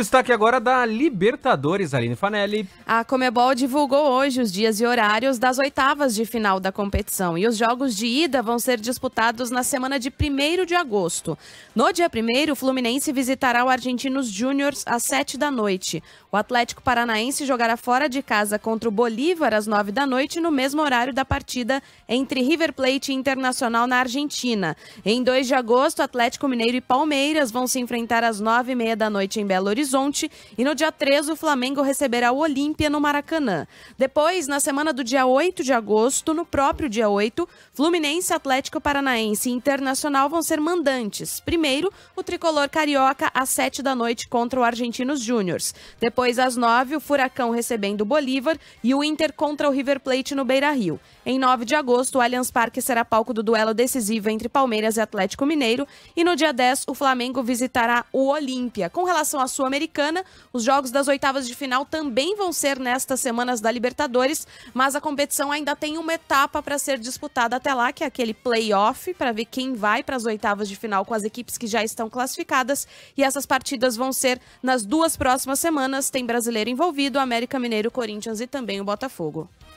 Destaque agora da Libertadores, Aline Fanelli. A Comebol divulgou hoje os dias e horários das oitavas de final da competição e os jogos de ida vão ser disputados na semana de 1 de agosto. No dia 1 o Fluminense visitará o Argentinos Júnior às 7 da noite. O Atlético Paranaense jogará fora de casa contra o Bolívar às 9 da noite no mesmo horário da partida entre River Plate e Internacional na Argentina. Em 2 de agosto, Atlético Mineiro e Palmeiras vão se enfrentar às 9h30 da noite em Belo Horizonte Horizonte e no dia 13 o Flamengo receberá o Olímpia no Maracanã. Depois, na semana do dia 8 de agosto, no próprio dia 8, Fluminense, Atlético Paranaense e Internacional vão ser mandantes. Primeiro, o tricolor carioca às 7 da noite contra o Argentinos Júnior. Depois, às 9, o Furacão recebendo o Bolívar e o Inter contra o River Plate no Beira-Rio. Em 9 de agosto, o Allianz Parque será palco do duelo decisivo entre Palmeiras e Atlético Mineiro. E no dia 10, o Flamengo visitará o Olímpia. Com relação à sua Sul-Americana. Os jogos das oitavas de final também vão ser nestas semanas da Libertadores, mas a competição ainda tem uma etapa para ser disputada até lá, que é aquele playoff, para ver quem vai para as oitavas de final com as equipes que já estão classificadas. E essas partidas vão ser nas duas próximas semanas. Tem brasileiro envolvido, América Mineiro, Corinthians e também o Botafogo.